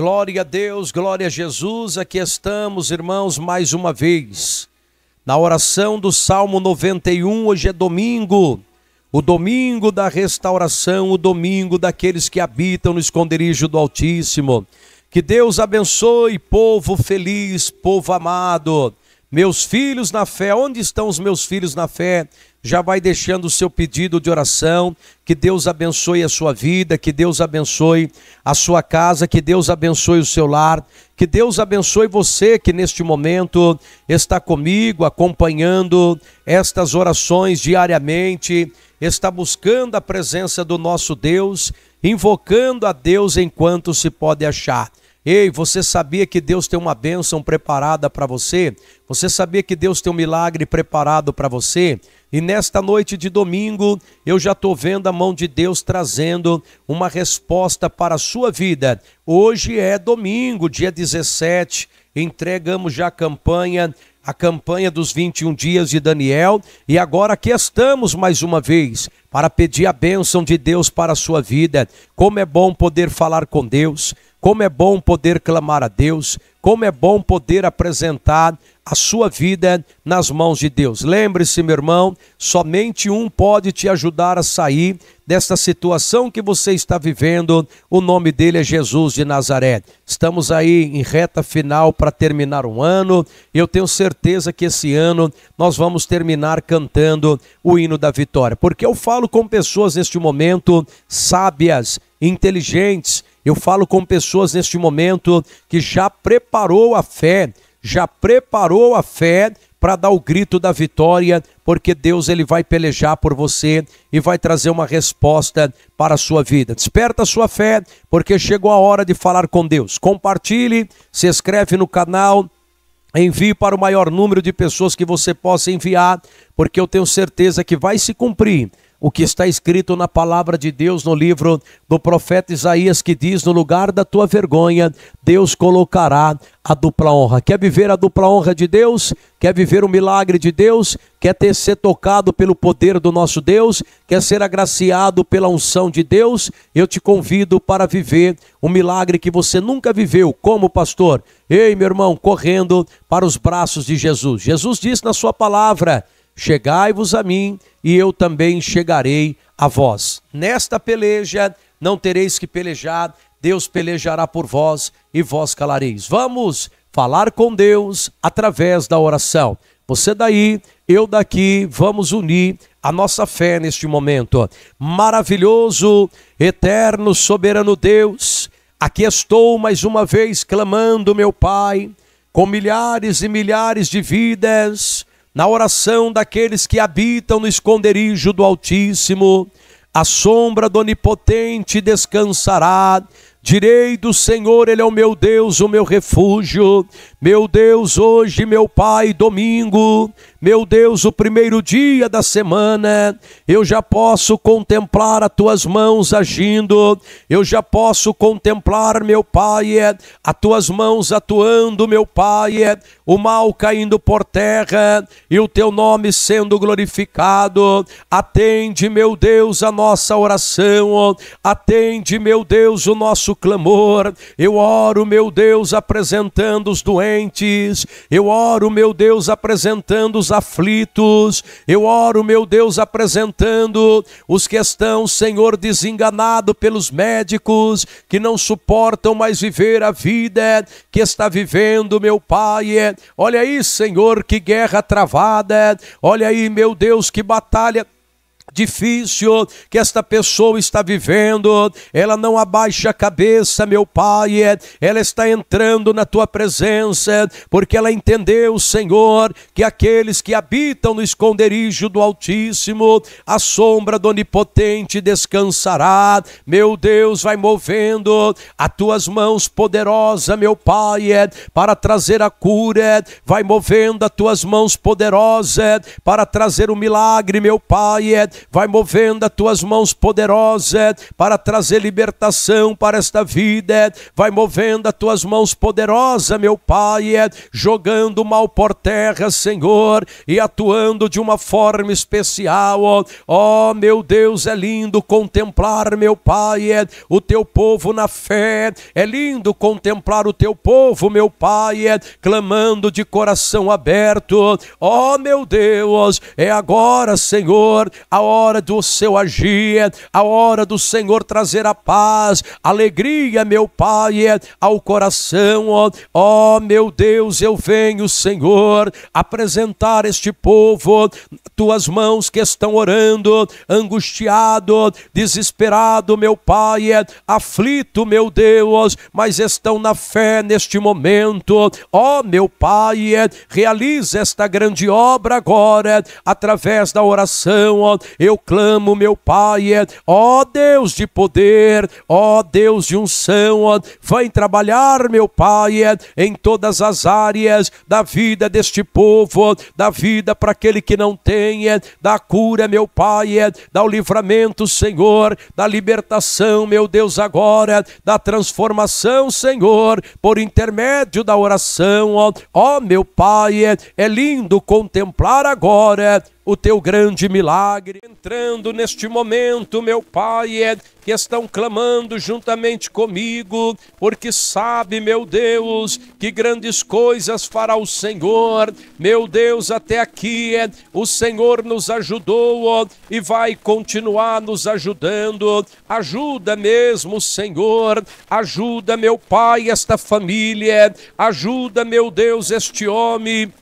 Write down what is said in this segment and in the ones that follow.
Glória a Deus, glória a Jesus. Aqui estamos, irmãos, mais uma vez. Na oração do Salmo 91, hoje é domingo, o domingo da restauração, o domingo daqueles que habitam no esconderijo do Altíssimo. Que Deus abençoe, povo feliz, povo amado. Meus filhos na fé, onde estão os meus filhos na fé? já vai deixando o seu pedido de oração. Que Deus abençoe a sua vida, que Deus abençoe a sua casa, que Deus abençoe o seu lar, que Deus abençoe você que neste momento está comigo, acompanhando estas orações diariamente, está buscando a presença do nosso Deus, invocando a Deus enquanto se pode achar. Ei, você sabia que Deus tem uma bênção preparada para você? Você sabia que Deus tem um milagre preparado para você? E nesta noite de domingo, eu já estou vendo a mão de Deus trazendo uma resposta para a sua vida. Hoje é domingo, dia 17, entregamos já a campanha, a campanha dos 21 dias de Daniel, e agora aqui estamos mais uma vez para pedir a bênção de Deus para a sua vida. Como é bom poder falar com Deus como é bom poder clamar a Deus, como é bom poder apresentar a sua vida nas mãos de Deus. Lembre-se, meu irmão, somente um pode te ajudar a sair desta situação que você está vivendo. O nome dele é Jesus de Nazaré. Estamos aí em reta final para terminar um ano. Eu tenho certeza que esse ano nós vamos terminar cantando o hino da vitória, porque eu falo com pessoas neste momento sábias, inteligentes, eu falo com pessoas neste momento que já preparou a fé, já preparou a fé para dar o grito da vitória, porque Deus ele vai pelejar por você e vai trazer uma resposta para a sua vida. Desperta a sua fé, porque chegou a hora de falar com Deus. Compartilhe, se inscreve no canal, Envie para o maior número de pessoas que você possa enviar, porque eu tenho certeza que vai se cumprir o que está escrito na palavra de Deus no livro do profeta Isaías, que diz: No lugar da tua vergonha, Deus colocará a dupla honra. Quer viver a dupla honra de Deus? Quer viver o milagre de Deus? Quer ter, ser tocado pelo poder do nosso Deus? Quer ser agraciado pela unção de Deus? Eu te convido para viver um milagre que você nunca viveu, como pastor. Ei, meu irmão, correndo para os braços de Jesus. Jesus disse na sua palavra: Chegai-vos a mim, e eu também chegarei a vós. Nesta peleja não tereis que pelejar, Deus pelejará por vós e vós calareis. Vamos falar com Deus através da oração. Você daí, eu daqui, vamos unir a nossa fé neste momento. Maravilhoso, eterno, soberano Deus, aqui estou mais uma vez clamando, meu Pai, com milhares e milhares de vidas na oração daqueles que habitam no esconderijo do Altíssimo, a sombra do Onipotente descansará. Direi do Senhor, Ele é o meu Deus, o meu refúgio. Meu Deus, hoje, meu Pai, domingo, meu Deus, o primeiro dia da semana, eu já posso contemplar as tuas mãos agindo, eu já posso contemplar, meu Pai, é, as tuas mãos atuando, meu Pai, é, o mal caindo por terra e o teu nome sendo glorificado. Atende, meu Deus, a nossa oração, atende, meu Deus, o nosso clamor. Eu oro, meu Deus, apresentando os doentes doentes, eu oro, meu Deus, apresentando os aflitos, eu oro, meu Deus, apresentando os que estão, Senhor, desenganados pelos médicos, que não suportam mais viver a vida que está vivendo, meu Pai. Olha aí, Senhor, que guerra travada, olha aí, meu Deus, que batalha difícil que esta pessoa está vivendo, ela não abaixa a cabeça, meu Pai, ela está entrando na tua presença, porque ela entendeu, Senhor, que aqueles que habitam no esconderijo do Altíssimo, a sombra do Onipotente descansará. Meu Deus, vai movendo as tuas mãos poderosas, meu Pai, para trazer a cura, vai movendo as tuas mãos poderosas para trazer o milagre, meu Pai, Vai movendo as tuas mãos poderosas para trazer libertação para esta vida. Vai movendo as tuas mãos poderosas, meu Pai, jogando mal por terra, Senhor, e atuando de uma forma especial. Ó oh, meu Deus, é lindo contemplar, meu Pai, o teu povo na fé. É lindo contemplar o teu povo, meu Pai, clamando de coração aberto. Ó oh, meu Deus, é agora, Senhor, a hora do seu agir, a hora do Senhor trazer a paz, alegria, meu Pai, ao coração. Ó oh, meu Deus, eu venho, Senhor, apresentar este povo, tuas mãos que estão orando, angustiado, desesperado, meu Pai, aflito, meu Deus, mas estão na fé neste momento. Ó oh, meu Pai, realiza esta grande obra agora através da oração. Eu clamo, meu Pai, é, ó Deus de poder, ó Deus de unção, ó, vem trabalhar, meu Pai, é, em todas as áreas da vida deste povo, da vida para aquele que não tem, é, da cura, meu Pai, é, dá o livramento, Senhor, da libertação, meu Deus, agora, da transformação, Senhor, por intermédio da oração, ó, meu Pai, é, é lindo contemplar agora o teu grande milagre. Entrando neste momento, meu Pai, é que estão clamando juntamente comigo, porque sabe, meu Deus, que grandes coisas fará o Senhor. Meu Deus, até aqui é, o Senhor nos ajudou e vai continuar nos ajudando. Ajuda mesmo, Senhor. Ajuda, meu Pai, esta família. Ajuda, meu Deus, este homem.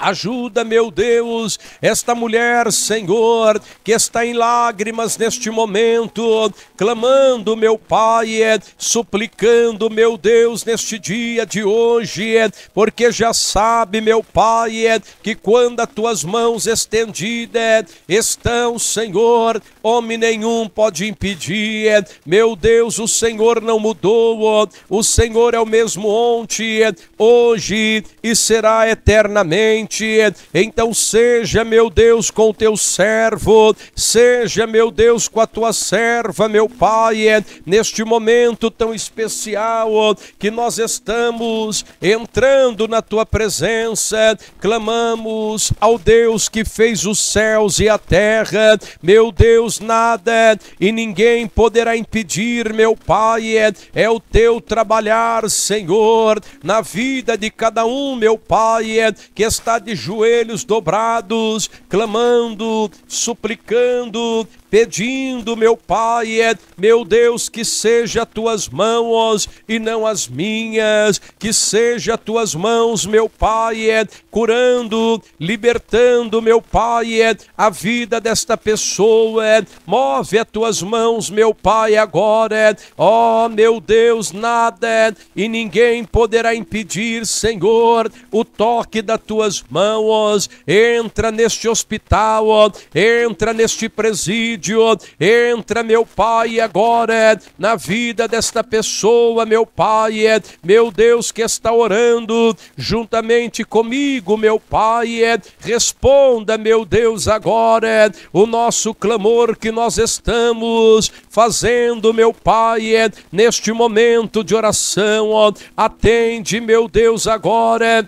Ajuda, meu Deus, esta mulher, Senhor, que está em lágrimas neste momento, clamando, meu Pai, é, suplicando, meu Deus, neste dia de hoje, é, porque já sabe, meu Pai, é, que quando as tuas mãos estendidas estão, Senhor, homem nenhum pode impedir. Meu Deus, o Senhor não mudou, o Senhor é o mesmo ontem, hoje e será eternamente frente. Então seja, meu Deus, com o teu servo, seja, meu Deus, com a tua serva, meu Pai, é, neste momento tão especial que nós estamos entrando na tua presença, clamamos ao Deus que fez os céus e a terra, meu Deus, nada e ninguém poderá impedir, meu Pai, é, é o teu trabalhar, Senhor, na vida de cada um, meu Pai, é, que está de joelhos dobrados, clamando, suplicando, pedindo, meu Pai, é, meu Deus, que seja tuas mãos e não as minhas, que seja tuas mãos, meu Pai, é, curando, libertando, meu Pai, é, a vida desta pessoa, é, move as tuas mãos, meu Pai, agora, é, ó oh, meu Deus, nada é, e ninguém poderá impedir, Senhor, o toque das tuas mãos, entra neste hospital, entra neste presídio, vídeo. Entra, meu Pai, agora na vida desta pessoa, meu Pai, meu Deus que está orando juntamente comigo, meu Pai. Responda, meu Deus, agora o nosso clamor que nós estamos fazendo, meu Pai, neste momento de oração. Atende, meu Deus, agora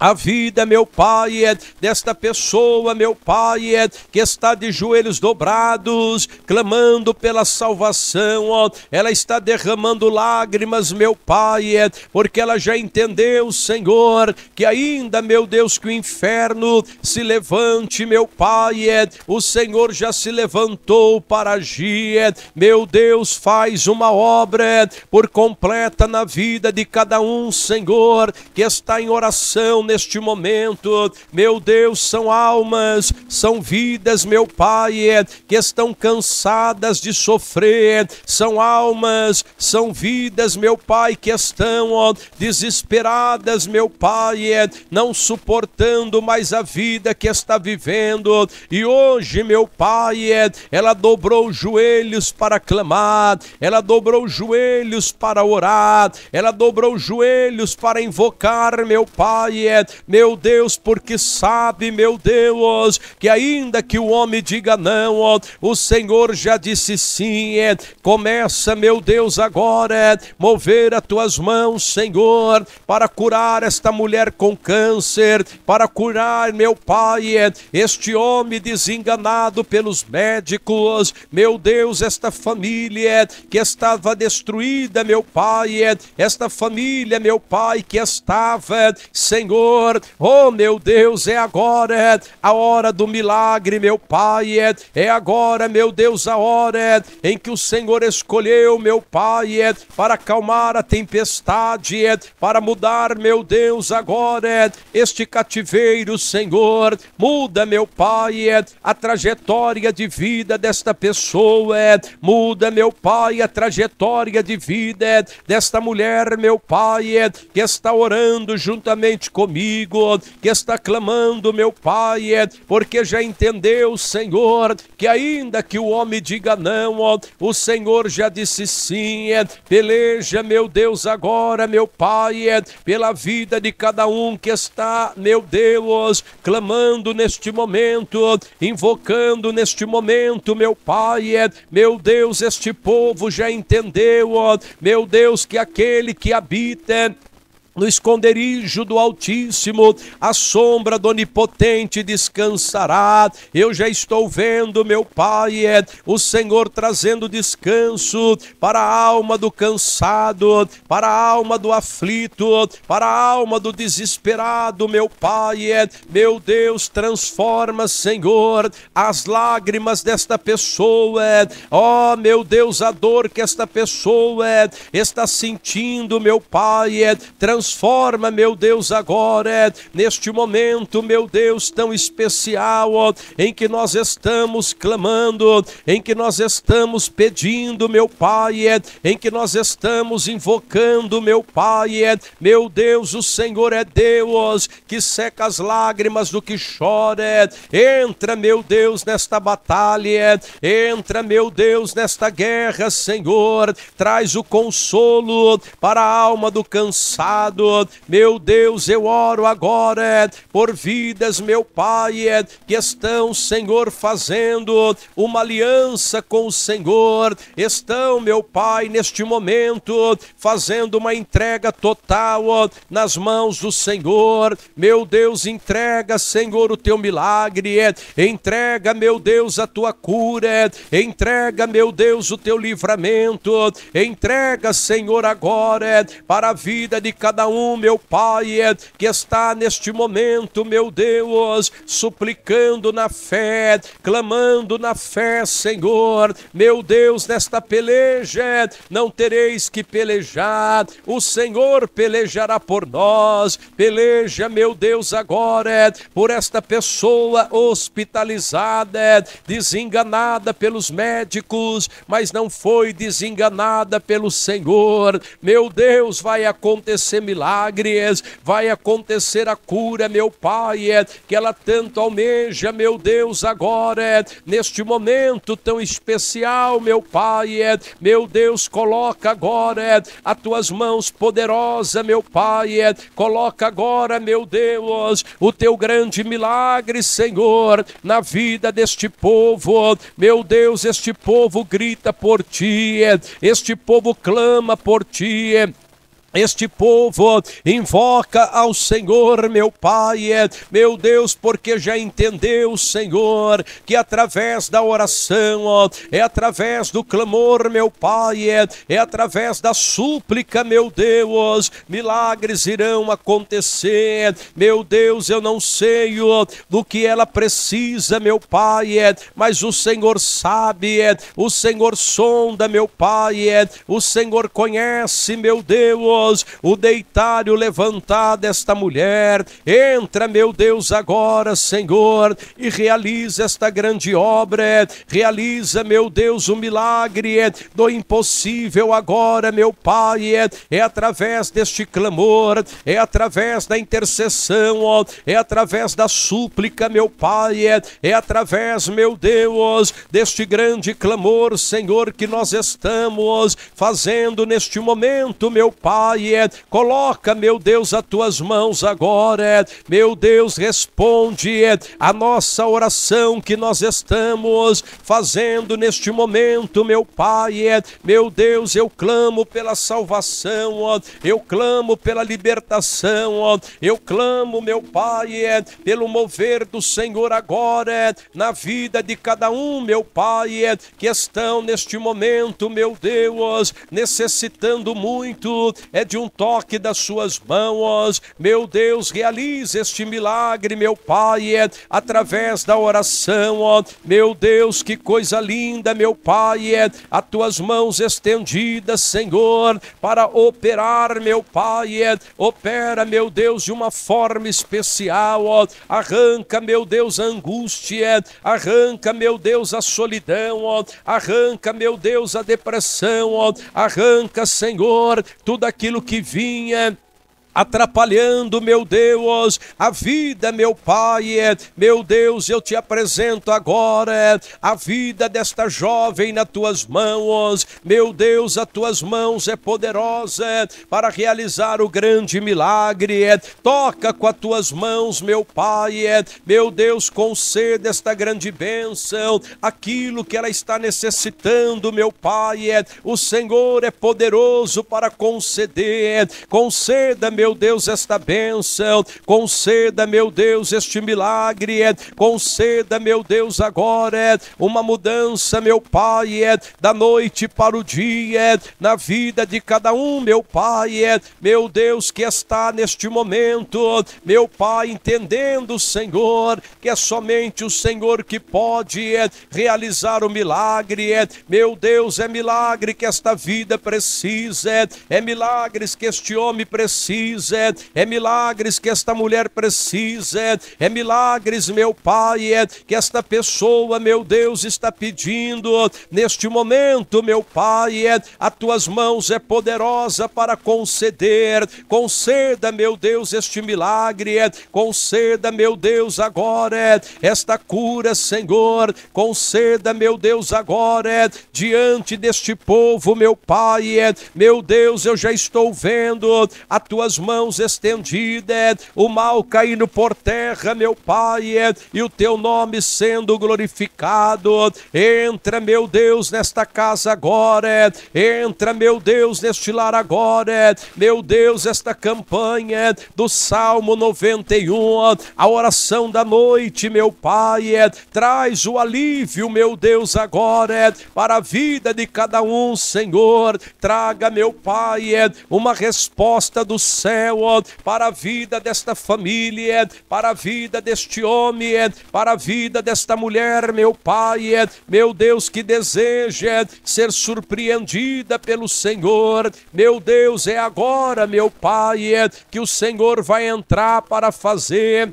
a vida, meu Pai, é desta pessoa, meu Pai, é que está de joelhos dobrados, clamando pela salvação, ó. Ela está derramando lágrimas, meu Pai, é porque ela já entendeu, Senhor, que ainda, meu Deus, que o inferno se levante, meu Pai, é o Senhor já se levantou para agir, é. meu Deus, faz uma obra é. por completa na vida de cada um, Senhor, que está em oração neste momento, meu Deus, são almas, são vidas, meu Pai, é, que estão cansadas de sofrer, são almas, são vidas, meu Pai, que estão ó, desesperadas, meu Pai, é, não suportando mais a vida que está vivendo, e hoje, meu Pai, é, ela dobrou os joelhos para clamar, ela dobrou os joelhos para orar, ela dobrou os joelhos para invocar, meu Pai, meu Deus, porque sabe, meu Deus, que ainda que o homem diga não, o Senhor já disse sim. É. Começa, meu Deus, agora é, mover as tuas mãos, Senhor, para curar esta mulher com câncer, para curar, meu Pai, é. este homem desenganado pelos médicos, meu Deus, esta família que estava destruída, meu Pai, esta família, meu Pai, que estava, Senhor Senhor. Oh, meu Deus, é agora é a hora do milagre, meu Pai. É, é agora, meu Deus, a hora é, em que o Senhor escolheu, meu Pai, para acalmar a tempestade, para mudar, meu Deus, agora este cativeiro, Senhor. Muda, meu Pai, a trajetória de vida desta pessoa. Muda, meu Pai, a trajetória de vida desta mulher, meu Pai, que está orando juntamente comigo comigo, que está clamando, meu Pai, é, porque já entendeu, Senhor, que ainda que o homem diga não, o Senhor já disse sim. É. Peleja, meu Deus, agora, meu Pai, é, pela vida de cada um que está, meu Deus, clamando neste momento, invocando neste momento, meu Pai, meu Deus, este povo já entendeu, meu Deus, que aquele que habita no esconderijo do Altíssimo, a sombra do Onipotente descansará. Eu já estou vendo, meu Pai, é o Senhor trazendo descanso para a alma do cansado, para a alma do aflito, para a alma do desesperado, meu Pai, é meu Deus, transforma, Senhor, as lágrimas desta pessoa. Ó, oh, meu Deus, a dor que esta pessoa está sentindo, meu Pai, é transforma transforma, meu Deus, agora, é neste momento, meu Deus, tão especial, em que nós estamos clamando, em que nós estamos pedindo, meu Pai, é, em que nós estamos invocando, meu Pai, é, meu Deus, o Senhor é Deus que seca as lágrimas do que chora. Entra, meu Deus, nesta batalha, entra, meu Deus, nesta guerra, Senhor, traz o consolo para a alma do cansado meu Deus, eu oro agora é, por vidas, meu Pai, é, que estão, Senhor, fazendo uma aliança com o Senhor. Estão, meu Pai, neste momento fazendo uma entrega total nas mãos do Senhor. Meu Deus, entrega, Senhor, o teu milagre. É. Entrega, meu Deus, a tua cura. Entrega, meu Deus, o teu livramento. Entrega, Senhor, agora para a vida de cada cada um, meu Pai, é que está neste momento, meu Deus, suplicando na fé, clamando na fé, Senhor, meu Deus, nesta peleja, não tereis que pelejar, o Senhor pelejará por nós, peleja, meu Deus, agora, por esta pessoa hospitalizada, desenganada pelos médicos, mas não foi desenganada pelo Senhor, meu Deus, vai acontecer milagres, vai acontecer a cura, meu Pai, é, que ela tanto almeja, meu Deus, agora, é, neste momento tão especial, meu Pai, é, meu Deus, coloca agora as tuas mãos poderosas, meu Pai, coloca agora, meu Deus, o teu grande milagre, Senhor, na vida deste povo, meu Deus, este povo grita por ti, este povo clama por ti este povo invoca ao Senhor, meu Pai, é meu Deus, porque já entendeu, Senhor, que através da oração, é através do clamor, meu Pai, é, é através da súplica, meu Deus, milagres irão acontecer. Meu Deus, eu não sei do que ela precisa, meu Pai, é, mas o Senhor sabe, o Senhor sonda, meu Pai, o Senhor conhece, meu Deus Deus, o deitar e o levantar desta mulher. Entra, meu Deus, agora, Senhor, e realiza esta grande obra. Realiza, meu Deus, o milagre do impossível agora, meu Pai. É, é através deste clamor, é através da intercessão, é através da súplica, meu Pai. É, é através, meu Deus, deste grande clamor, Senhor, que nós estamos fazendo neste momento, meu Pai Pai. É, coloca, meu Deus, as tuas mãos agora. É, meu Deus, responde é, a nossa oração que nós estamos fazendo neste momento, meu Pai. Meu Deus, eu clamo pela salvação, eu clamo pela libertação, eu clamo, meu Pai, pelo mover do Senhor agora na vida de cada um, meu Pai, que estão neste momento, meu Deus, necessitando muito é de um toque das suas mãos. Meu Deus, realize este milagre, meu Pai, é através da oração. Meu Deus, que coisa linda, meu Pai, é as tuas mãos estendidas, Senhor, para operar, meu Pai, é. opera, meu Deus, de uma forma especial. Arranca, meu Deus, a angústia, arranca, meu Deus, a solidão, arranca, meu Deus, a depressão, arranca, Senhor, tudo aquilo aquilo que vinha atrapalhando, meu Deus, a vida, meu Pai, é, meu Deus, eu te apresento agora é, a vida desta jovem nas tuas mãos, meu Deus, as tuas mãos é poderosa é, para realizar o grande milagre, toca com as tuas mãos, meu Pai, meu Deus, conceda esta grande bênção, aquilo que ela está necessitando, meu Pai, o Senhor é poderoso para conceder, conceda, meu meu Deus, esta bênção, conceda, meu Deus, este milagre, conceda, meu Deus, agora uma mudança, meu Pai, da noite para o dia, na vida de cada um, meu Pai, meu Deus, que está neste momento, meu Pai, entendendo, Senhor, que é somente o Senhor que pode realizar o milagre, meu Deus, é milagre que esta vida precisa, é milagres que este homem precisa precisa, é, é milagres que esta mulher precisa, é milagres, meu Pai, é, que esta pessoa, meu Deus, está pedindo neste momento, meu Pai, é, a tuas mãos é poderosa para conceder, conceda, meu Deus, este milagre, é conceda, meu Deus, agora esta cura, Senhor, conceda, meu Deus, agora diante deste povo, meu Pai, meu Deus, eu já estou vendo a tuas mãos estendidas, é, o mal caindo por terra, meu Pai, é, e o teu nome sendo glorificado. Entra, meu Deus, nesta casa agora, é, entra, meu Deus, neste lar agora, meu Deus, esta campanha do Salmo 91, a oração da noite, meu Pai, traz o alívio, meu Deus, agora, para a vida de cada um, Senhor. Traga, meu Pai, uma resposta do céu céu, para a vida desta família, é, para a vida deste homem, é, para a vida desta mulher, meu Pai, é, meu Deus, que deseja ser surpreendida pelo Senhor, meu Deus, é agora, meu Pai, que o Senhor vai entrar para fazer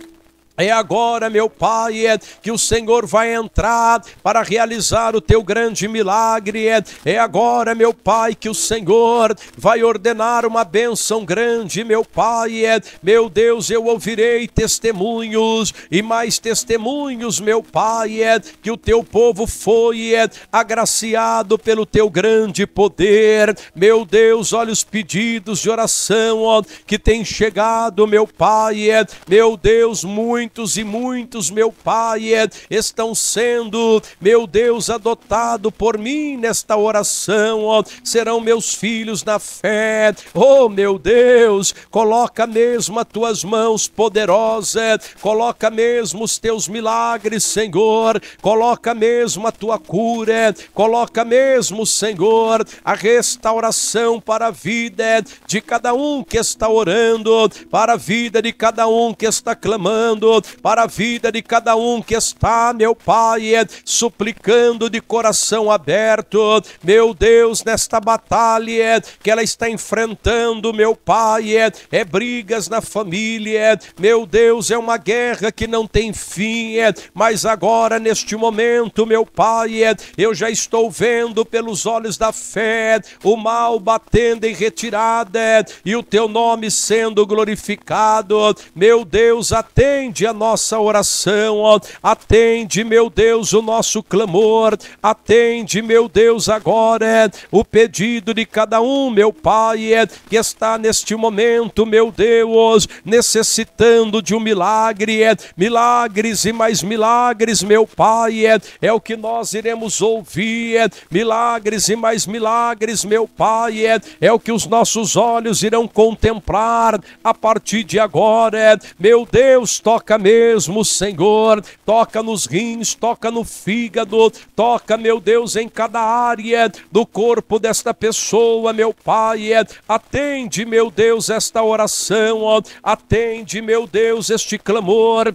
é agora, meu Pai, é que o Senhor vai entrar para realizar o teu grande milagre. É, é agora, meu Pai, que o Senhor vai ordenar uma bênção grande, meu Pai. É, meu Deus, eu ouvirei testemunhos e mais testemunhos, meu Pai, que o teu povo foi agraciado pelo teu grande poder. Meu Deus, olha os pedidos de oração que tem chegado, meu Pai. Meu Deus, muito muitos e muitos, meu Pai, é, estão sendo, meu Deus, adotado por mim nesta oração, ó, serão meus filhos na fé, oh meu Deus, coloca mesmo as tuas mãos poderosas, é, coloca mesmo os teus milagres, Senhor, coloca mesmo a tua cura, é, coloca mesmo, Senhor, a restauração para a vida de cada um que está orando, para a vida de cada um que está clamando, para a vida de cada um que está, meu Pai, é, suplicando de coração aberto, meu Deus, nesta batalha é, que ela está enfrentando, meu Pai, é, é brigas na família, meu Deus, é uma guerra que não tem fim, mas agora, neste momento, meu Pai, eu já estou vendo pelos olhos da fé o mal batendo em retirada e o teu nome sendo glorificado, meu Deus, atende a nossa oração, ó. Atende, meu Deus, o nosso clamor. Atende, meu Deus, agora é. o pedido de cada um, meu Pai, é, que está neste momento, meu Deus, necessitando de um milagre. É. Milagres e mais milagres, meu Pai, é o que nós iremos ouvir. Milagres e mais milagres, meu Pai, é o que os nossos olhos irão contemplar a partir de agora. Meu Deus, toca mesmo, Senhor. Toca nos rins, toca no fígado, toca, meu Deus, em cada área do corpo desta pessoa, meu Pai. Atende, meu Deus, esta oração. Atende, meu Deus, este clamor.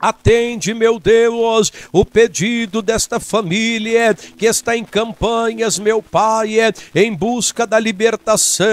Atende, meu Deus, o pedido desta família que está em campanhas, meu Pai, é em busca da libertação.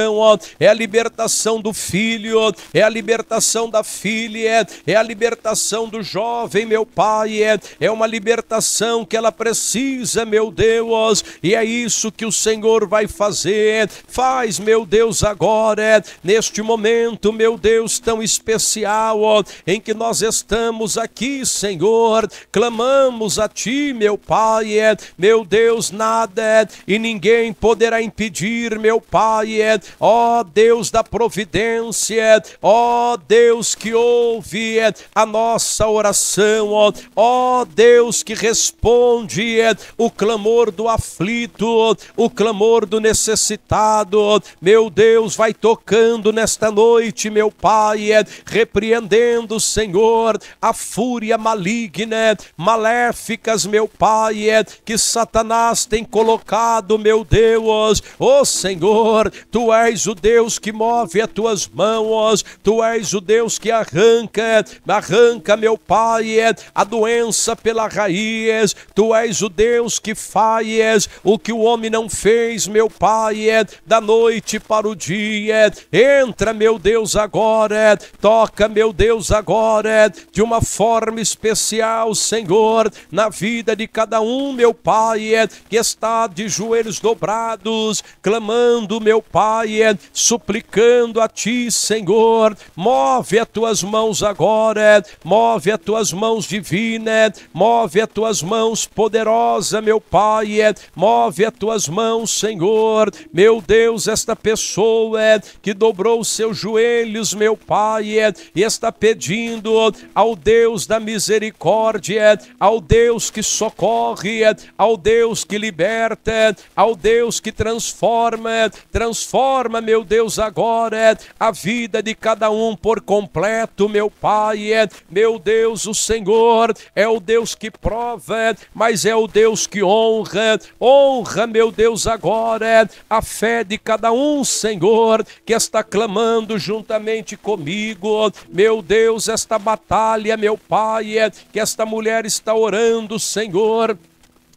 É a libertação do filho, é a libertação da filha, é a libertação do jovem, meu Pai. É. é uma libertação que ela precisa, meu Deus, e é isso que o Senhor vai fazer. Faz, meu Deus, agora, neste momento, meu Deus, tão especial em que nós estamos aqui aqui, Senhor. Clamamos a ti, meu Pai. É, meu Deus, nada é, e ninguém poderá impedir, meu Pai. É. Ó Deus da providência, ó Deus que ouve a nossa oração, ó Deus que responde o clamor do aflito, o clamor do necessitado. Meu Deus, vai tocando nesta noite, meu Pai, repreendendo, Senhor, a fúria fúria maligna, é maléficas, meu Pai, é que Satanás tem colocado, meu Deus. Ó oh, Senhor, Tu és o Deus que move as Tuas mãos, Tu és o Deus que arranca, é, arranca, meu Pai, a doença pela raiz. Tu és o Deus que faz o que o homem não fez, meu Pai, da noite para o dia. Entra, meu Deus, agora, toca, meu Deus, agora, de uma forma forma especial, Senhor, na vida de cada um, meu Pai, é, que está de joelhos dobrados, clamando, meu Pai, é, suplicando a Ti, Senhor, move as Tuas mãos agora, é, move as Tuas mãos divinas, move as Tuas mãos poderosa, meu Pai, move as Tuas mãos, Senhor, meu Deus, esta pessoa que dobrou os seus joelhos, meu Pai, e está pedindo ao Deus da misericórdia, é ao Deus que socorre, é ao Deus que liberta, é ao Deus que transforma, transforma, meu Deus, agora a vida de cada um por completo, meu Pai, meu Deus, o Senhor é o Deus que prova, mas é o Deus que honra, honra, meu Deus, agora a fé de cada um, Senhor, que está clamando juntamente comigo, meu Deus, esta batalha, meu Pai Pai, é que esta mulher está orando, Senhor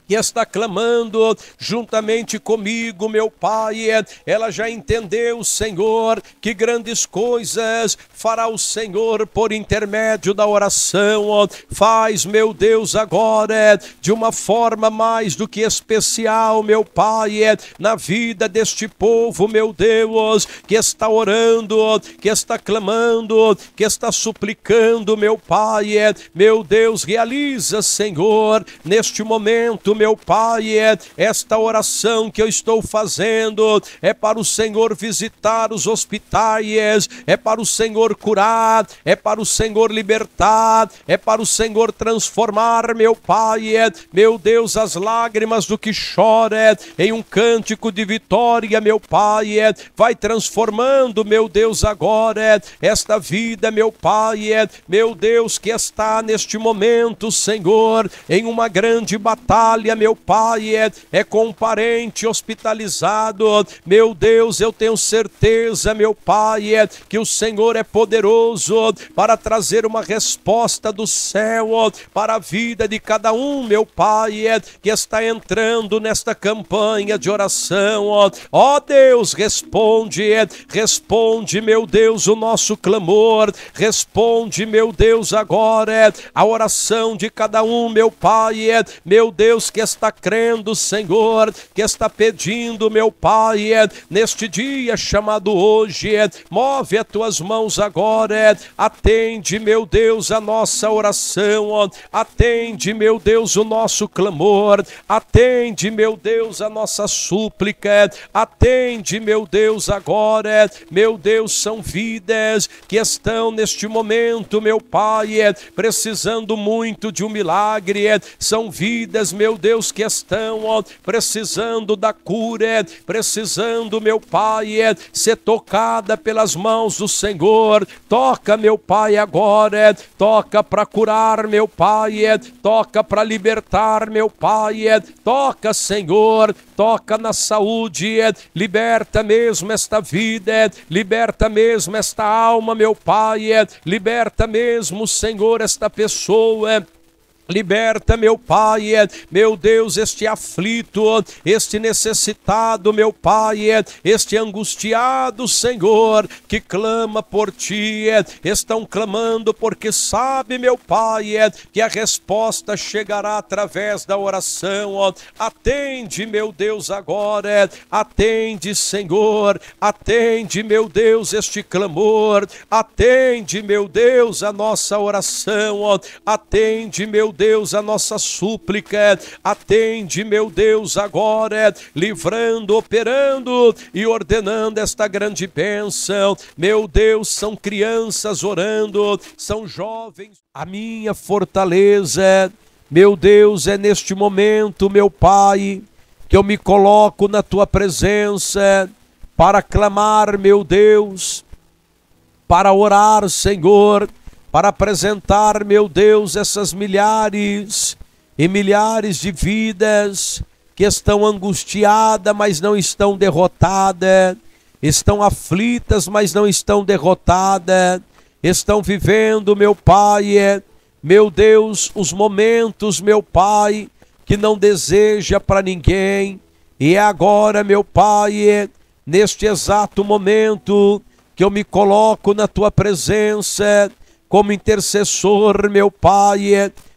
que está clamando juntamente comigo, meu Pai. Ela já entendeu, Senhor, que grandes coisas fará o Senhor por intermédio da oração. Faz, meu Deus, agora de uma forma mais do que especial, meu Pai, na vida deste povo, meu Deus, que está orando, que está clamando, que está suplicando, meu Pai. Meu Deus, realiza, Senhor, neste momento, meu Pai, é esta oração que eu estou fazendo é para o Senhor visitar os hospitais, é para o Senhor curar, é para o Senhor libertar, é para o Senhor transformar, meu Pai, é, meu Deus, as lágrimas do que chora é, em um cântico de vitória, meu Pai, vai transformando, meu Deus, agora esta vida, meu Pai, meu Deus, que está neste momento, Senhor, em uma grande batalha meu pai, é, é com um parente hospitalizado. Meu Deus, eu tenho certeza, meu pai, é que o Senhor é poderoso para trazer uma resposta do céu para a vida de cada um, meu pai, é que está entrando nesta campanha de oração. Ó Deus, responde, é, responde, meu Deus, o nosso clamor. Responde, meu Deus, agora é, a oração de cada um, meu pai, é, meu Deus, que que está crendo, Senhor, que está pedindo, meu Pai, é, neste dia chamado hoje, é, move as tuas mãos agora, é, atende, meu Deus, a nossa oração, atende, meu Deus, o nosso clamor, atende, meu Deus, a nossa súplica, atende, meu Deus, agora, meu Deus, são vidas que estão neste momento, meu Pai, precisando muito de um milagre, são vidas, meu Deus Deus, que estão ó, precisando da cura, é, precisando, meu Pai, é, ser tocada pelas mãos do Senhor. Toca, meu Pai, agora, é, toca para curar, meu Pai, toca para libertar, meu Pai, toca, Senhor, toca na saúde, liberta mesmo esta vida, liberta mesmo esta alma, meu Pai, liberta mesmo, Senhor, esta pessoa. Liberta, meu Pai, é, meu Deus, este aflito, este necessitado, meu Pai, é, este angustiado, Senhor, que clama por ti. É, estão clamando porque sabe, meu Pai, que a resposta chegará através da oração. Atende, meu Deus, agora. Atende, Senhor. Atende, meu Deus, este clamor. Atende, meu Deus, a nossa oração. Atende, meu Deus, a nossa súplica. É, atende, meu Deus, agora, é, livrando, operando e ordenando esta grande bênção. Meu Deus, são crianças orando, são jovens. A minha fortaleza, é, meu Deus, é neste momento, meu Pai, que eu me coloco na tua presença para clamar, meu Deus, para orar, Senhor para apresentar, meu Deus, essas milhares e milhares de vidas que estão angustiadas, mas não estão derrotadas, estão aflitas, mas não estão derrotadas, estão vivendo, meu Pai, é, meu Deus, os momentos, meu Pai, que não deseja para ninguém. E é agora, meu Pai, é, neste exato momento que eu me coloco na tua presença, como intercessor, meu Pai,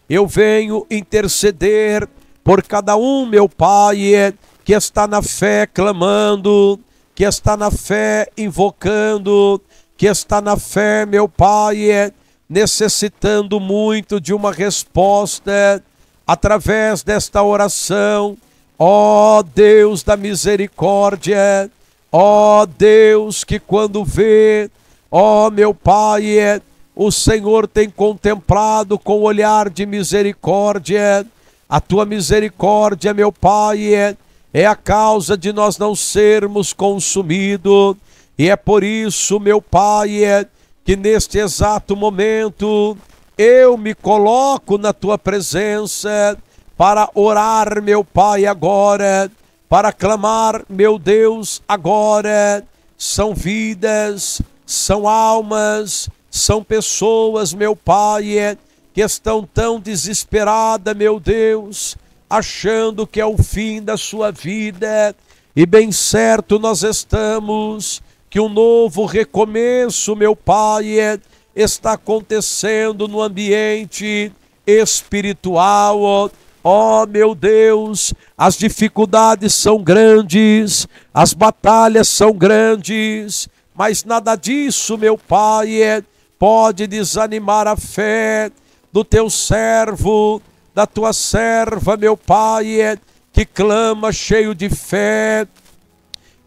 eu venho interceder por cada um, meu Pai, que está na fé clamando, que está na fé invocando, que está na fé, meu Pai, necessitando muito de uma resposta através desta oração. Ó oh, Deus da misericórdia, ó oh, Deus que quando vê, ó oh, meu Pai, o Senhor tem contemplado com olhar de misericórdia. A tua misericórdia, meu Pai, é, é, a causa de nós não sermos consumidos. E é por isso, meu Pai, é, que neste exato momento eu me coloco na tua presença para orar, meu Pai, agora, para clamar, meu Deus, agora. São vidas, são almas, são pessoas, meu Pai, é que estão tão desesperadas, meu Deus, achando que é o fim da sua vida. E bem certo nós estamos que um novo recomeço, meu Pai, é, está acontecendo no ambiente espiritual. Oh, oh, meu Deus, as dificuldades são grandes, as batalhas são grandes, mas nada disso, meu Pai, é pode desanimar a fé do teu servo, da tua serva, meu Pai, é que clama cheio de fé,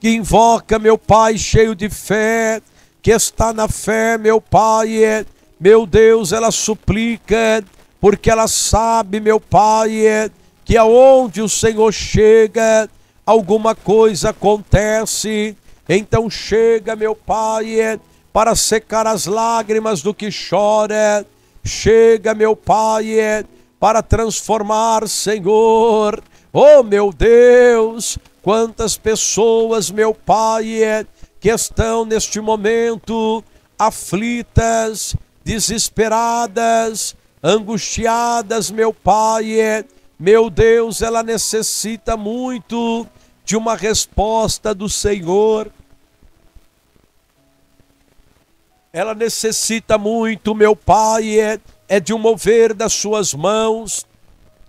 que invoca, meu Pai, cheio de fé, que está na fé, meu Pai, é, meu Deus, ela suplica, porque ela sabe, meu Pai, é, que aonde o Senhor chega, alguma coisa acontece. Então chega, meu Pai, para secar as lágrimas do que chora. Chega, meu Pai, é para transformar, Senhor. Oh, meu Deus, quantas pessoas, meu Pai, é que estão neste momento aflitas, desesperadas, angustiadas, meu Pai. É. Meu Deus, ela necessita muito de uma resposta do Senhor. Ela necessita muito, meu Pai, é, é de um mover das suas mãos.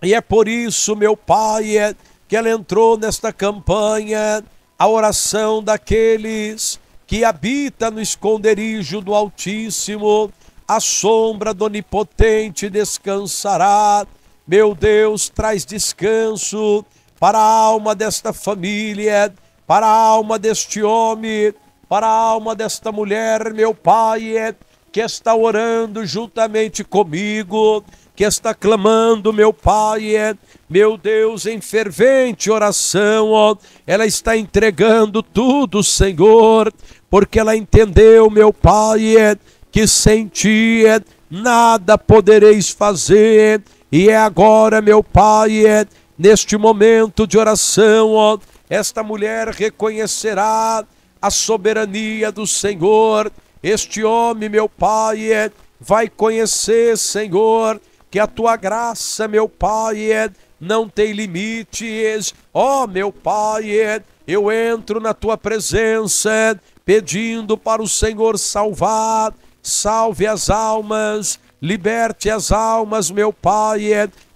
E é por isso, meu Pai, é, que ela entrou nesta campanha, a oração daqueles que habita no esconderijo do Altíssimo, a sombra do Onipotente descansará. Meu Deus, traz descanso para a alma desta família, para a alma deste homem para a alma desta mulher, meu Pai, é, que está orando juntamente comigo, que está clamando, meu Pai, é, meu Deus, em fervente oração, ó, ela está entregando tudo, Senhor, porque ela entendeu, meu Pai, é, que sem Ti é, nada podereis fazer, e é agora, meu Pai, é, neste momento de oração, ó, esta mulher reconhecerá a soberania do Senhor. Este homem, meu Pai, é, vai conhecer, Senhor, que a tua graça, meu Pai, é, não tem limites. Ó, oh, meu Pai, é, eu entro na tua presença pedindo para o Senhor salvar, salve as almas, liberte as almas, meu Pai,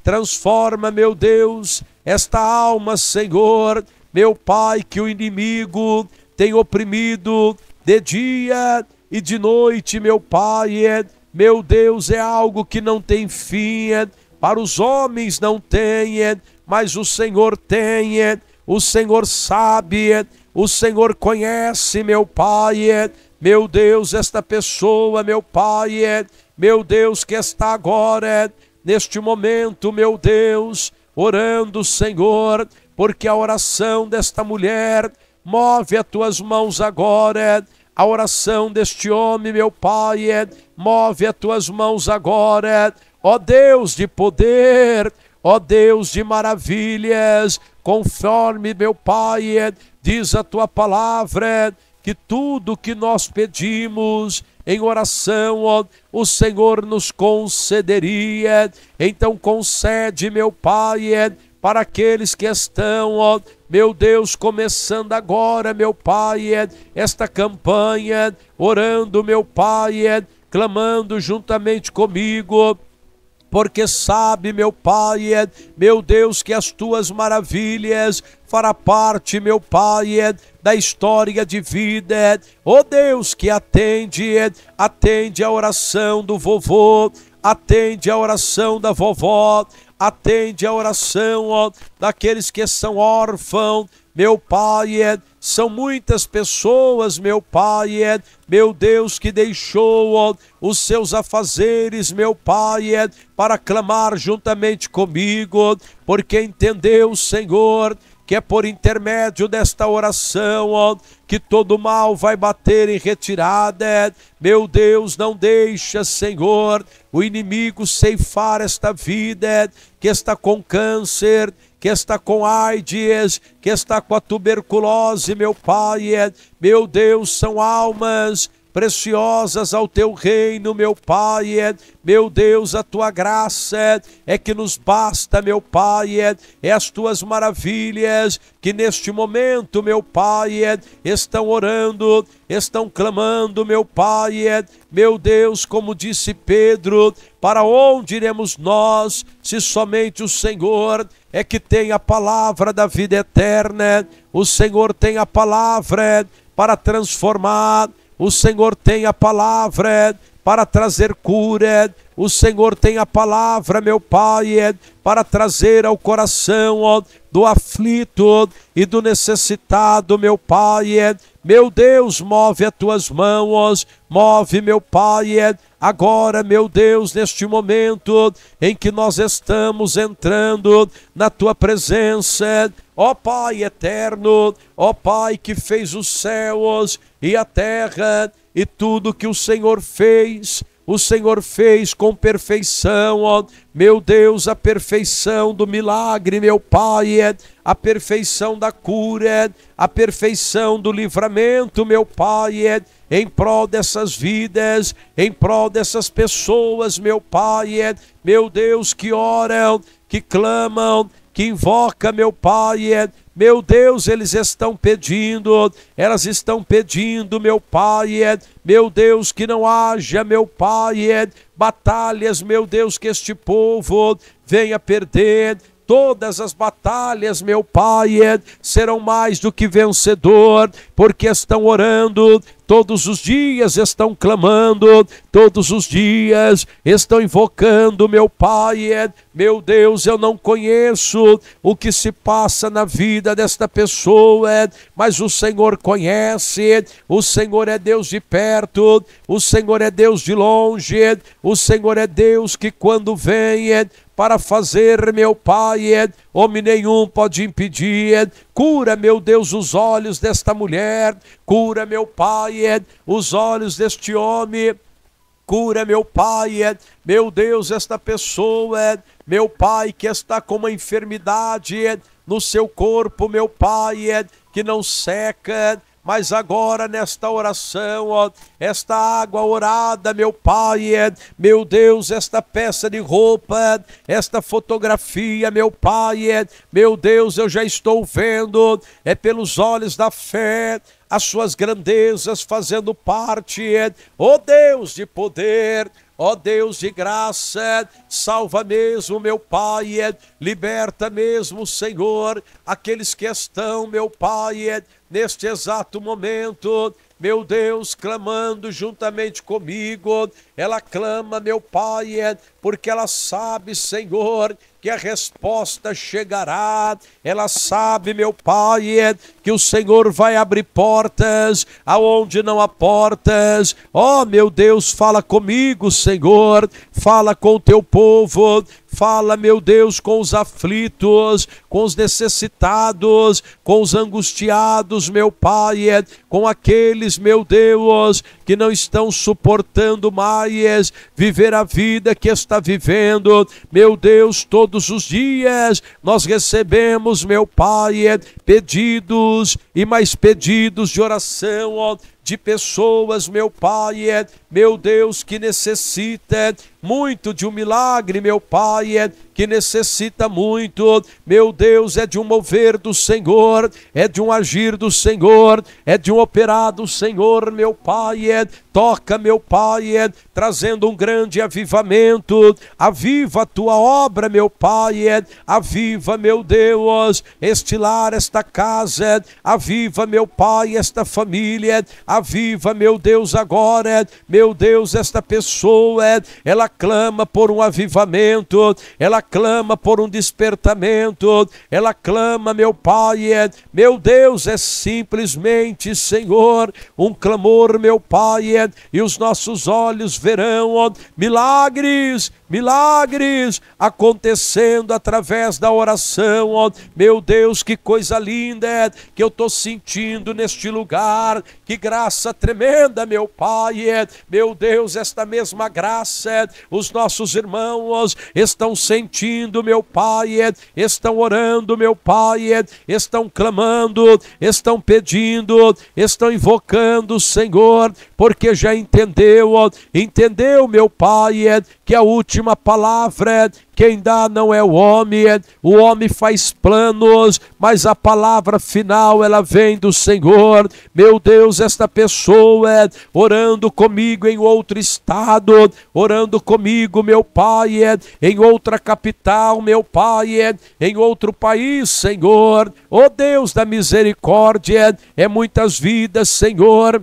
transforma, meu Deus, esta alma, Senhor, meu Pai, que o inimigo tem oprimido de dia e de noite, meu Pai. É, meu Deus, é algo que não tem fim, é, para os homens não tem, é, mas o Senhor tem, o Senhor sabe, o Senhor conhece, meu Pai. Meu Deus, esta pessoa, meu Pai, meu Deus, que está agora, neste momento, meu Deus, orando, Senhor, porque a oração desta mulher Move as tuas mãos agora. A oração deste homem, meu Pai, move as tuas mãos agora. Ó Deus de poder, ó Deus de maravilhas, conforme meu Pai diz a tua palavra, que tudo que nós pedimos em oração, ó, o Senhor nos concederia. Então concede, meu Pai, para aqueles que estão ó, meu Deus, começando agora, meu Pai, é esta campanha, orando, meu Pai, é clamando juntamente comigo, porque sabe, meu Pai, é, meu Deus, que as tuas maravilhas fará parte, meu Pai, da história de vida. Ó oh Deus que atende, atende a oração do vovô, atende a oração da vovó, atende a oração ó, daqueles que são órfãos, meu Pai, é, são muitas pessoas, meu Pai, é, meu Deus, que deixou ó, os seus afazeres, meu Pai, é, para clamar juntamente comigo, ó, porque entendeu, Senhor, que é por intermédio desta oração, ó, que todo mal vai bater em retirada. É, meu Deus, não deixa, Senhor, o inimigo ceifar esta vida é, que está com câncer, que está com AIDS, que está com a tuberculose, meu Pai. É, meu Deus, são almas preciosas ao teu reino, meu Pai. É, meu Deus, a tua graça é, é que nos basta, meu Pai. É, é as tuas maravilhas que neste momento, meu Pai, estão orando, estão clamando, meu Pai. Meu Deus, como disse Pedro, para onde iremos nós se somente o Senhor é que tem a palavra da vida eterna? O Senhor tem a palavra para transformar o Senhor tem a palavra para trazer cura. O Senhor tem a palavra, meu Pai, para trazer ao coração do aflito e do necessitado, meu Pai. Meu Deus, move as tuas mãos, move, meu Pai, agora, meu Deus, neste momento em que nós estamos entrando na tua presença, ó Pai eterno, ó Pai que fez os céus e a terra e tudo que o Senhor fez. O Senhor fez com perfeição, ó meu Deus, a perfeição do milagre, meu Pai, é a perfeição da cura, é a perfeição do livramento, meu Pai, é em prol dessas vidas, em prol dessas pessoas, meu Pai, meu Deus, que oram, que clamam, que invoca, meu Pai, meu Deus, eles estão pedindo, elas estão pedindo, meu Pai, é, meu Deus, que não haja, meu Pai, é, batalhas, meu Deus, que este povo venha perder, todas as batalhas, meu Pai, é, serão mais do que vencedor, porque estão orando, todos os dias estão clamando, todos os dias estão invocando, meu Pai, meu Deus, eu não conheço o que se passa na vida desta pessoa, mas o Senhor conhece. O Senhor é Deus de perto, o Senhor é Deus de longe, o Senhor é Deus que quando vem para fazer, meu Pai, homem nenhum pode impedir. Cura, meu Deus, os olhos desta mulher, cura, meu Pai, os olhos deste homem. Cura, meu Pai, meu Deus, esta pessoa meu Pai, que está com uma enfermidade é no seu corpo, meu Pai, é que não seca, é, mas agora nesta oração, ó, esta água orada, meu Pai, meu Deus, esta peça de roupa, esta fotografia, meu Pai, meu Deus, eu já estou vendo, é pelos olhos da fé, as suas grandezas fazendo parte, ó Deus de poder, Ó Deus de graça, salva mesmo, meu Pai, é, liberta mesmo, Senhor, aqueles que estão, meu Pai, é, neste exato momento, meu Deus, clamando juntamente comigo. Ela clama, meu Pai, é, porque ela sabe, Senhor, que a resposta chegará. Ela sabe, meu Pai, que o Senhor vai abrir portas aonde não há portas. Ó oh, meu Deus, fala comigo, Senhor. Fala com o teu povo. Fala, meu Deus, com os aflitos, com os necessitados, com os angustiados, meu Pai, é, com aqueles, meu Deus, que não estão suportando mais viver a vida que está vivendo. Meu Deus, todos os dias nós recebemos, meu Pai, é, pedidos e mais pedidos de oração de pessoas, meu Pai, é, meu Deus, que necessita muito de um milagre, meu Pai, é, que necessita muito. Meu Deus, é de um mover do Senhor, é de um agir do Senhor, é de um operar do Senhor, meu Pai. É, toca, meu Pai, é, trazendo um grande avivamento. Aviva a tua obra, meu Pai. É, aviva, meu Deus, este lar, esta casa. É, aviva, meu Pai, esta família. É, aviva, meu Deus, agora. É, meu Deus, esta pessoa. Ela clama por um avivamento. Ela clama por um despertamento, ela clama, meu Pai, é, meu Deus, é simplesmente, Senhor, um clamor, meu Pai, é, e os nossos olhos verão milagres, milagres acontecendo através da oração, meu Deus, que coisa linda é que eu estou sentindo neste lugar, que graça tremenda, meu Pai, é, meu Deus, esta mesma graça, é. os nossos irmãos estão sentindo meu Pai, estão orando, meu Pai, estão clamando, estão pedindo, estão invocando, o Senhor, porque já entendeu, entendeu, meu Pai, que a última palavra quem dá não é o homem, é, o homem faz planos, mas a palavra final ela vem do Senhor. Meu Deus, esta pessoa orando comigo em outro estado, orando comigo, meu Pai, é, em outra capital, meu Pai, é, em outro país, Senhor. Ó oh Deus da misericórdia, é muitas vidas, Senhor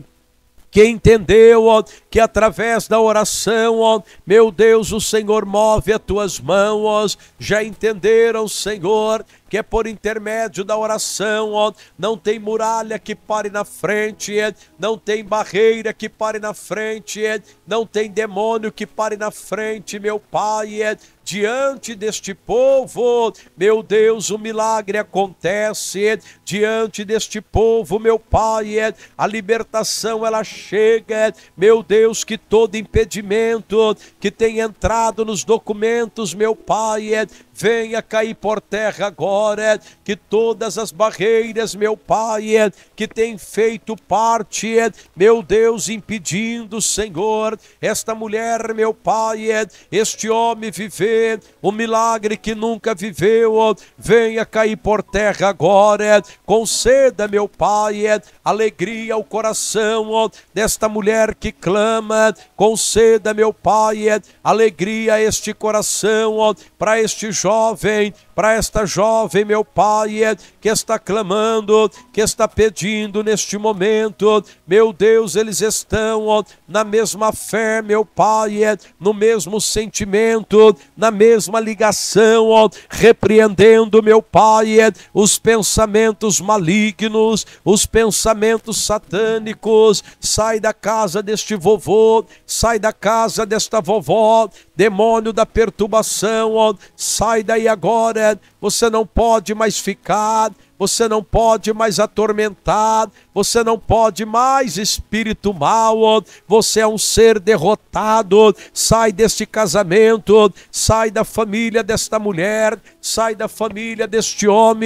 que entendeu, ó, que através da oração, ó, meu Deus, o Senhor move as tuas mãos, já entenderam, Senhor, que é por intermédio da oração, ó, não tem muralha que pare na frente, é, não tem barreira que pare na frente, é, não tem demônio que pare na frente, meu Pai, é, diante deste povo. Meu Deus, o milagre acontece diante deste povo, meu Pai. É, a libertação ela chega. É, meu Deus, que todo impedimento que tem entrado nos documentos, meu Pai, é, venha cair por terra agora, que todas as barreiras, meu Pai, que tem feito parte, meu Deus, impedindo, Senhor, esta mulher, meu Pai, este homem viver o milagre que nunca viveu, venha cair por terra agora. Conceda, meu Pai, alegria ao coração desta mulher que clama. Conceda, meu Pai, alegria a este coração, para este jovem para esta jovem, meu Pai, é que está clamando, que está pedindo neste momento. Meu Deus, eles estão na mesma fé, meu Pai, é no mesmo sentimento, na mesma ligação, repreendendo, meu Pai, é os pensamentos malignos, os pensamentos satânicos. Sai da casa deste vovô, sai da casa desta vovó, demônio da perturbação, sai daí agora você não pode mais ficar você não pode mais atormentar, você não pode mais, espírito mau, você é um ser derrotado. Sai deste casamento, sai da família desta mulher, sai da família deste homem.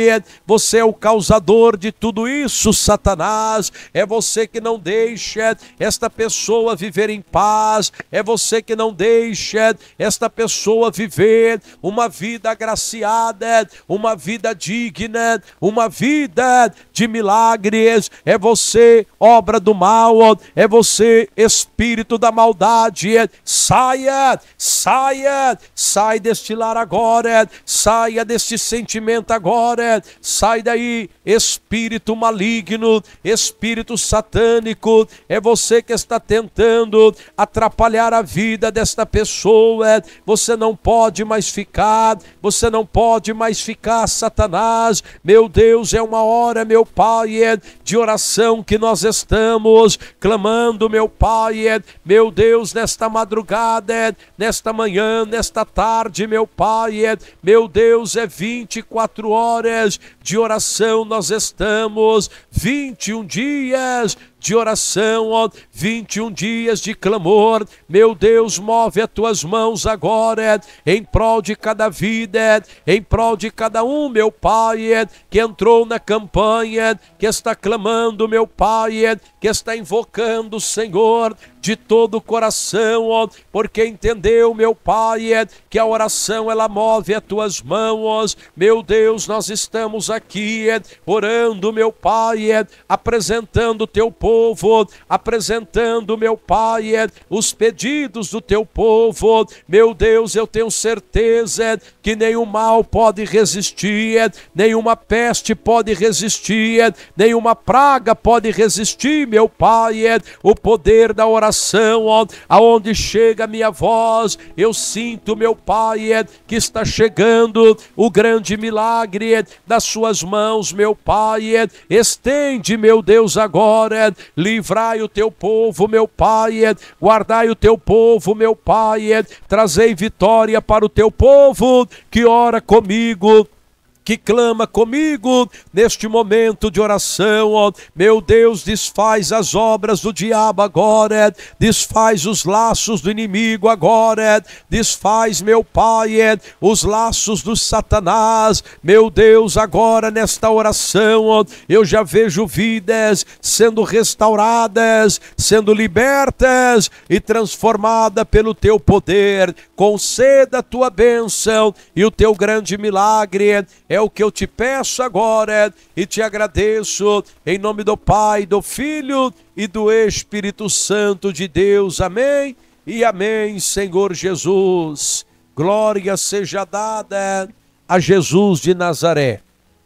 Você é o causador de tudo isso, Satanás. É você que não deixa esta pessoa viver em paz, é você que não deixa esta pessoa viver uma vida agraciada, uma vida digna, uma uma vida de milagres. É você, obra do mal, é você, espírito da maldade. É, saia, saia, sai deste lar agora, é, saia deste sentimento agora, é, sai daí, espírito maligno, espírito satânico. É você que está tentando atrapalhar a vida desta pessoa. Você não pode mais ficar, você não pode mais ficar, Satanás, meu Deus Deus, é uma hora, meu Pai, é de oração que nós estamos clamando, meu Pai, é, meu Deus, nesta madrugada, é, nesta manhã, nesta tarde, meu Pai, meu Deus, é 24 horas de oração nós estamos, 21 dias de oração, ó, 21 dias de clamor. Meu Deus, move as tuas mãos agora, é, em prol de cada vida, é, em prol de cada um, meu Pai, é, que entrou na campanha, que está clamando, meu Pai, que está invocando o Senhor de todo o coração, ó, porque entendeu, meu Pai, é, que a oração ela move as tuas mãos. Meu Deus, nós estamos aqui é, orando, meu Pai, é, apresentando o teu povo, apresentando, meu Pai, é, os pedidos do teu povo. Meu Deus, eu tenho certeza é, que nenhum mal pode resistir, é, nenhuma peste pode resistir, é, nenhuma praga pode resistir meu Pai, é o poder da oração, ó, aonde chega a minha voz, eu sinto, meu Pai, é que está chegando o grande milagre das é, suas mãos, meu Pai, é, estende, meu Deus, agora, é, livrai o teu povo, meu Pai, é, guardai o teu povo, meu Pai, é, trazei vitória para o teu povo que ora comigo que clama comigo neste momento de oração, ó. Meu Deus, desfaz as obras do diabo agora, é, desfaz os laços do inimigo agora, é, desfaz, meu Pai, é, os laços do Satanás. Meu Deus, agora nesta oração, ó, eu já vejo vidas sendo restauradas, sendo libertas e transformada pelo teu poder. Conceda a tua bênção e o teu grande milagre é o que eu te peço agora e te agradeço, em nome do Pai, do Filho e do Espírito Santo de Deus. Amém e amém, Senhor Jesus. Glória seja dada a Jesus de Nazaré.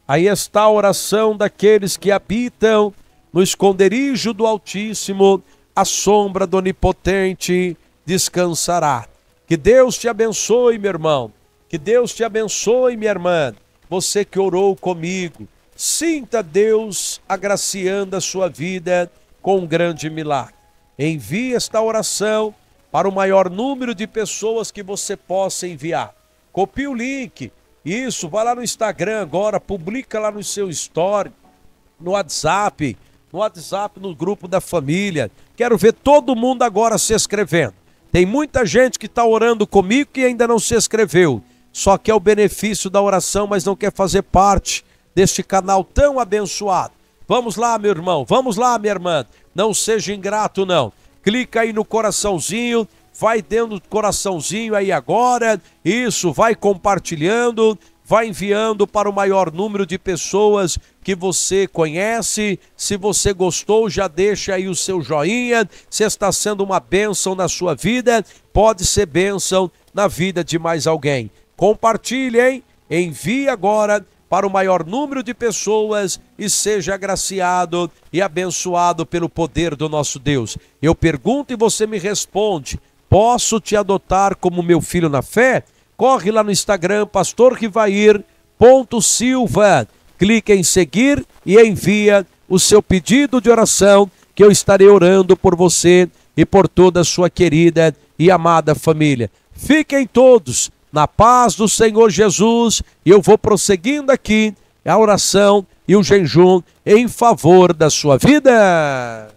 Aí está a oração daqueles que habitam no esconderijo do Altíssimo, a sombra do Onipotente descansará. Que Deus te abençoe, meu irmão. Que Deus te abençoe, minha irmã você que orou comigo, sinta Deus agraciando a sua vida com um grande milagre. Envie esta oração para o maior número de pessoas que você possa enviar. Copie o link. Isso, vá lá no Instagram agora, publica lá no seu story, no WhatsApp, no WhatsApp, no grupo da família. Quero ver todo mundo agora se inscrevendo. Tem muita gente que está orando comigo que ainda não se inscreveu só quer é o benefício da oração, mas não quer fazer parte deste canal tão abençoado. Vamos lá, meu irmão, vamos lá, minha irmã. Não seja ingrato, não. Clica aí no coraçãozinho, vai dando coraçãozinho aí agora. Isso, vai compartilhando, vai enviando para o maior número de pessoas que você conhece. Se você gostou, já deixa aí o seu joinha. Se está sendo uma bênção na sua vida, pode ser bênção na vida de mais alguém. Compartilhe, hein? Envie agora para o maior número de pessoas e seja agraciado e abençoado pelo poder do nosso Deus. Eu pergunto e você me responde: posso te adotar como meu filho na fé? Corre lá no Instagram, Pastor Silva. Clique em seguir e envia o seu pedido de oração, que eu estarei orando por você e por toda a sua querida e amada família. Fiquem todos na paz do Senhor Jesus, e eu vou prosseguindo aqui a oração e o jejum em favor da sua vida.